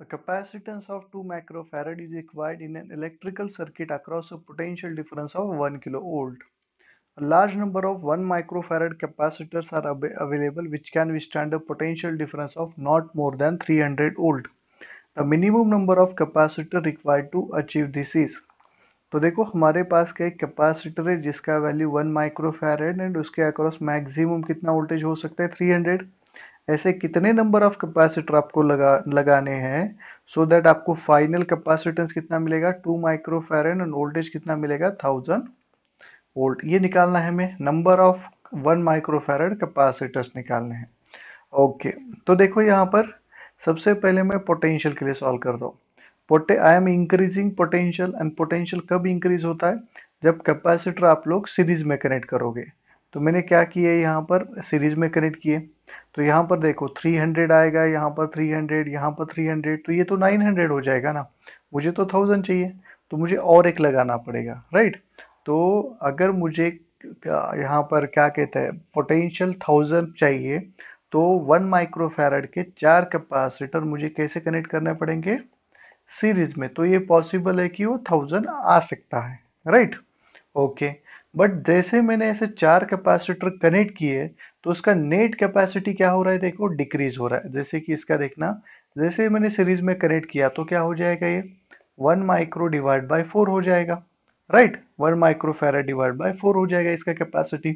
The capacitance of 2 microfarad is required in an electrical circuit across a potential difference of 1 kilovolt. A large number of 1 microfarad capacitors are av available which can withstand a potential difference of not more than 300 volt. The minimum number of capacitor required to achieve this is तो देखो हमारे पास क्या एक capacitor है जिसका value 1 microfarad and उसके across maximum कितना voltage हो सकता है थ्री हंड्रेड ऐसे कितने नंबर ऑफ कैपेसिटर आपको लगा लगाने हैं सो so दैट आपको फाइनल कैपेसिटेंस कितना मिलेगा टू माइक्रो एंड वोल्टेज कितना मिलेगा थाउजेंड वोल्ट ये निकालना है हमें number of one micro capacitors निकालने हैं ओके okay. तो देखो यहाँ पर सबसे पहले मैं पोटेंशियल के लिए सॉल्व कर दो pote I am increasing potential and potential कब इंक्रीज होता है जब कैपेसिटर आप लोग सीरीज में कनेक्ट करोगे तो मैंने क्या किया यहाँ पर सीरीज में कनेक्ट किए तो यहाँ पर देखो 300 आएगा यहाँ पर 300 यहाँ पर 300 तो ये तो 900 हो जाएगा ना मुझे तो थाउजेंड चाहिए तो मुझे और एक लगाना पड़ेगा राइट तो अगर मुझे यहाँ पर क्या कहते हैं पोटेंशियल थाउजेंड चाहिए तो वन माइक्रोफेराड के चार कैपेसिटर मुझे कैसे कनेक्ट करने पड़ेंगे सीरीज में तो ये पॉसिबल है कि वो थाउजेंड आ सकता है राइट ओके okay. बट जैसे मैंने ऐसे चार कैपेसिटर कनेक्ट किए तो उसका नेट कैपेसिटी क्या हो रहा है देखो डिक्रीज हो रहा है जैसे कि इसका देखना जैसे मैंने सीरीज में कनेक्ट किया तो क्या हो जाएगा ये one micro divide by four हो जाएगा right one micro farad divide by four हो जाएगा इसका कैपेसिटी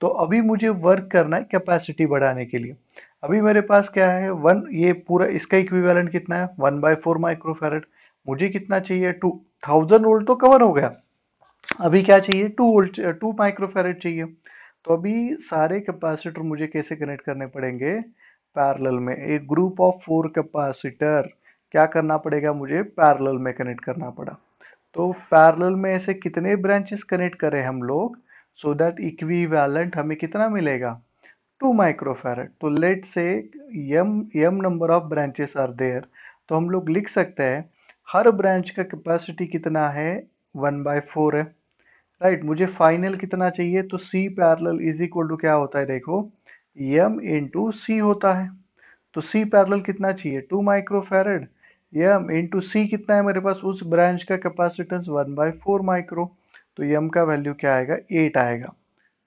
तो अभी मुझे वर्क करना है कैपेसिटी बढ़ाने के लिए अभी मेरे पास क्या है वन ये पूरा इसका इक्विवेलेंट कितना है वन बाय फोर माइक्रो मुझे कितना चाहिए टू थाउजेंड वोल्ट तो कवर हो गया अभी क्या चाहिए टू वोल्ट टू माइक्रोफेरेट चाहिए तो अभी सारे कैपेसिटर मुझे कैसे कनेक्ट करने पड़ेंगे पैरेलल में एक ग्रुप ऑफ फोर कैपेसिटर क्या करना पड़ेगा मुझे पैरेलल में कनेक्ट करना पड़ा तो पैरेलल में ऐसे कितने ब्रांचेस कनेक्ट करें हम लोग सो दैट इक्विवेलेंट हमें कितना मिलेगा टू माइक्रोफेरेट तो let say m m number of branches are there तो हम लोग लिख सकते हैं हर ब्रांच का कैपेसिटी कितना है वन बाय फोर है राइट right, मुझे फाइनल कितना चाहिए तो C parallel is equal to क्या होता है देखो यम इंटू सी होता है तो सी पैरल कितना चाहिए two microfarad m two C कितना है मेरे पास उस ब्रांच का capacitance one by four micro तो यम का वैल्यू क्या आएगा एट आएगा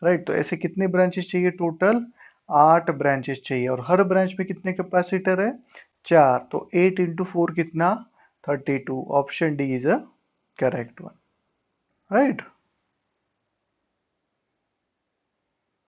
राइट right, तो ऐसे कितने ब्रांचेस चाहिए टोटल आठ ब्रांचेस चाहिए और हर ब्रांच में कितने कैपेसिटर है चार तो एट इंटू फोर कितना thirty two option D is a correct one right